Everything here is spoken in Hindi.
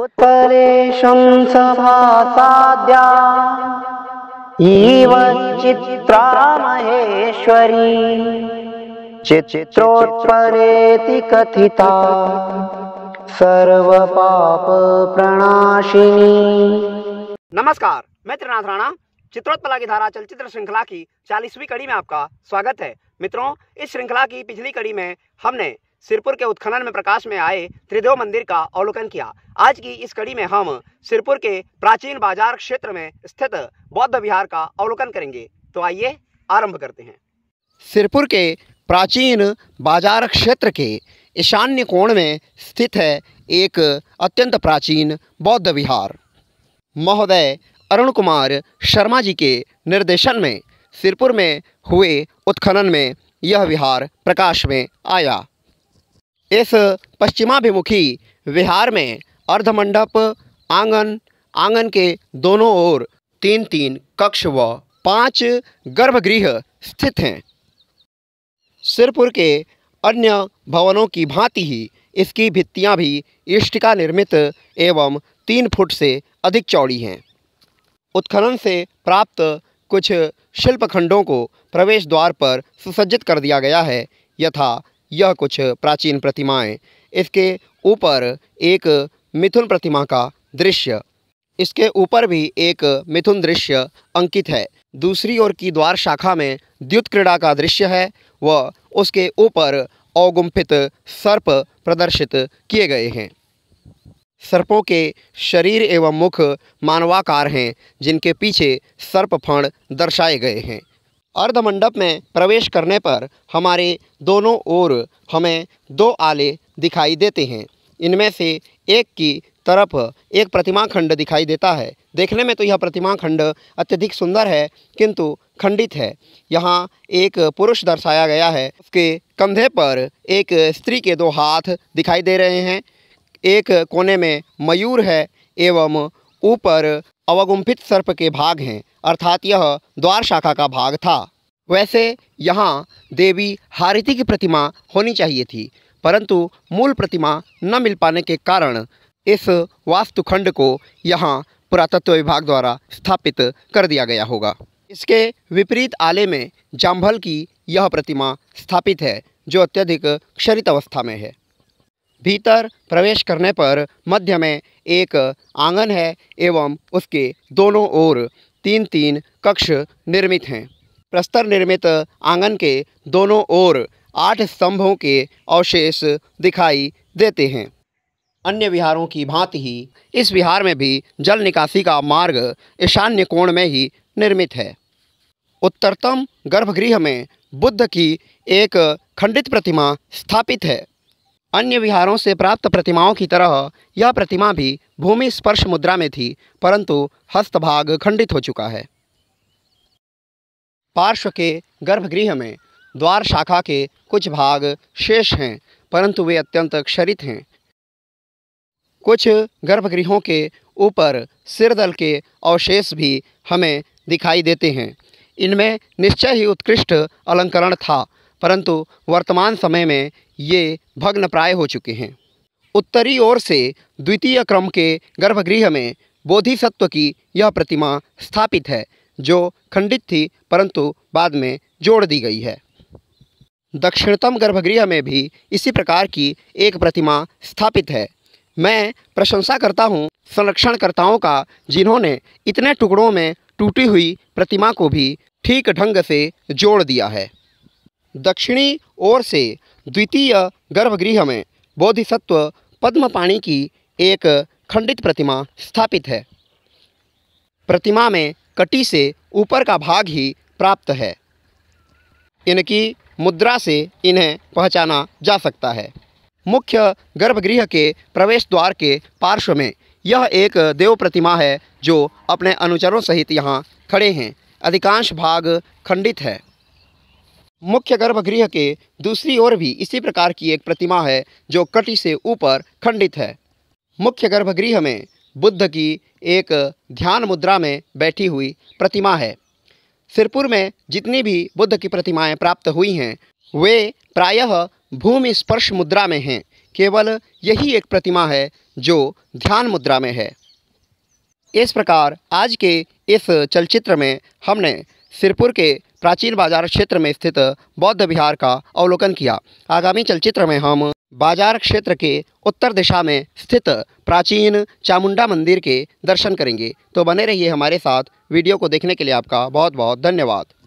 उत्पलेशंसभासाद्या इव चित्रा चित्रोत्परेति कथिता सर्वपाप प्रणाशिनी नमस्कार मैं त्रिनाथ राणा चित्रोत्पला की धारा चलचित्र श्रृंखला की चालीसवीं कड़ी में आपका स्वागत है मित्रों इस श्रृंखला की पिछली कड़ी में हमने सिरपुर के उत्खनन में प्रकाश में आए त्रिदेव मंदिर का अवलोकन किया आज की इस कड़ी में हम सिरपुर के प्राचीन बाजार क्षेत्र में स्थित बौद्ध विहार का अवलोकन करेंगे तो आइए आरंभ करते हैं सिरपुर के प्राचीन बाजार क्षेत्र के ईशान्य कोण में स्थित है एक अत्यंत प्राचीन बौद्ध विहार महोदय अरुण कुमार शर्मा जी के निर्देशन में सिरपुर में हुए उत्खनन में यह विहार प्रकाश में आया इस पश्चिमाभिमुखी विहार में अर्धमंडप आंगन आंगन के दोनों ओर तीन तीन कक्ष व पांच गर्भगृह स्थित हैं सिरपुर के अन्य भवनों की भांति ही इसकी भित्तियां भी इष्टिका निर्मित एवं तीन फुट से अधिक चौड़ी हैं उत्खनन से प्राप्त कुछ शिल्पखंडों को प्रवेश द्वार पर सुसज्जित कर दिया गया है यथा यह कुछ प्राचीन प्रतिमाएं इसके ऊपर एक मिथुन प्रतिमा का दृश्य इसके ऊपर भी एक मिथुन दृश्य अंकित है दूसरी ओर की द्वार शाखा में द्युत क्रीड़ा का दृश्य है व उसके ऊपर अवगुम्फित सर्प प्रदर्शित किए गए हैं सर्पों के शरीर एवं मुख मानवाकार हैं जिनके पीछे सर्प फण दर्शाए गए हैं अर्धमंडप में प्रवेश करने पर हमारे दोनों ओर हमें दो आले दिखाई देते हैं इनमें से एक की तरफ एक प्रतिमा खंड दिखाई देता है देखने में तो यह प्रतिमा खंड अत्यधिक सुंदर है किंतु खंडित है यहाँ एक पुरुष दर्शाया गया है उसके कंधे पर एक स्त्री के दो हाथ दिखाई दे रहे हैं एक कोने में मयूर है एवं ऊपर अवगुम्फित सर्प के भाग हैं अर्थात यह द्वार शाखा का भाग था वैसे यहाँ देवी हारिति की प्रतिमा होनी चाहिए थी परंतु मूल प्रतिमा न मिल पाने के कारण इस वास्तुखंड को यहाँ पुरातत्व विभाग द्वारा स्थापित कर दिया गया होगा इसके विपरीत आले में जाम्भल की यह प्रतिमा स्थापित है जो अत्यधिक क्षरित अवस्था में है भीतर प्रवेश करने पर मध्य में एक आंगन है एवं उसके दोनों ओर तीन तीन कक्ष निर्मित हैं प्रस्तर निर्मित आंगन के दोनों ओर आठ स्तंभों के अवशेष दिखाई देते हैं अन्य विहारों की भांति ही इस विहार में भी जल निकासी का मार्ग ईशान्य कोण में ही निर्मित है उत्तरतम गर्भगृह में बुद्ध की एक खंडित प्रतिमा स्थापित है अन्य विहारों से प्राप्त प्रतिमाओं की तरह यह प्रतिमा भी भूमि स्पर्श मुद्रा में थी परंतु हस्तभाग खंडित हो चुका है पार्श्व के गर्भगृह में द्वार शाखा के कुछ भाग शेष हैं परंतु वे अत्यंत क्षरित हैं कुछ गर्भगृहों के ऊपर सिरदल के अवशेष भी हमें दिखाई देते हैं इनमें निश्चय ही उत्कृष्ट अलंकरण था परंतु वर्तमान समय में ये भग्न प्राय हो चुके हैं उत्तरी ओर से द्वितीय क्रम के गर्भगृह में बोधिसत्व की यह प्रतिमा स्थापित है जो खंडित थी परंतु बाद में जोड़ दी गई है दक्षिणतम गर्भगृह में भी इसी प्रकार की एक प्रतिमा स्थापित है मैं प्रशंसा करता हूँ संरक्षणकर्ताओं का जिन्होंने इतने टुकड़ों में टूटी हुई प्रतिमा को भी ठीक ढंग से जोड़ दिया है दक्षिणी ओर से द्वितीय गर्भगृह में बोधिसत्व पद्मपाणी की एक खंडित प्रतिमा स्थापित है प्रतिमा में कटी से ऊपर का भाग ही प्राप्त है इनकी मुद्रा से इन्हें पहचाना जा सकता है मुख्य गर्भगृह के प्रवेश द्वार के पार्श्व में यह एक देव प्रतिमा है जो अपने अनुचरों सहित यहाँ खड़े हैं अधिकांश भाग खंडित है मुख्य गर्भगृह के दूसरी ओर भी इसी प्रकार की एक प्रतिमा है जो कटी से ऊपर खंडित है मुख्य गर्भगृह में बुद्ध की एक ध्यान मुद्रा में बैठी हुई प्रतिमा है सिरपुर में जितनी भी बुद्ध की प्रतिमाएं प्राप्त हुई हैं वे प्रायः भूमि स्पर्श मुद्रा में हैं केवल यही एक प्रतिमा है जो ध्यान मुद्रा में है इस प्रकार आज के इस चलचित्र में हमने सिरपुर के प्राचीन बाजार क्षेत्र में स्थित बौद्ध विहार का अवलोकन किया आगामी चलचित्र में हम बाजार क्षेत्र के उत्तर दिशा में स्थित प्राचीन चामुंडा मंदिर के दर्शन करेंगे तो बने रहिए हमारे साथ वीडियो को देखने के लिए आपका बहुत बहुत धन्यवाद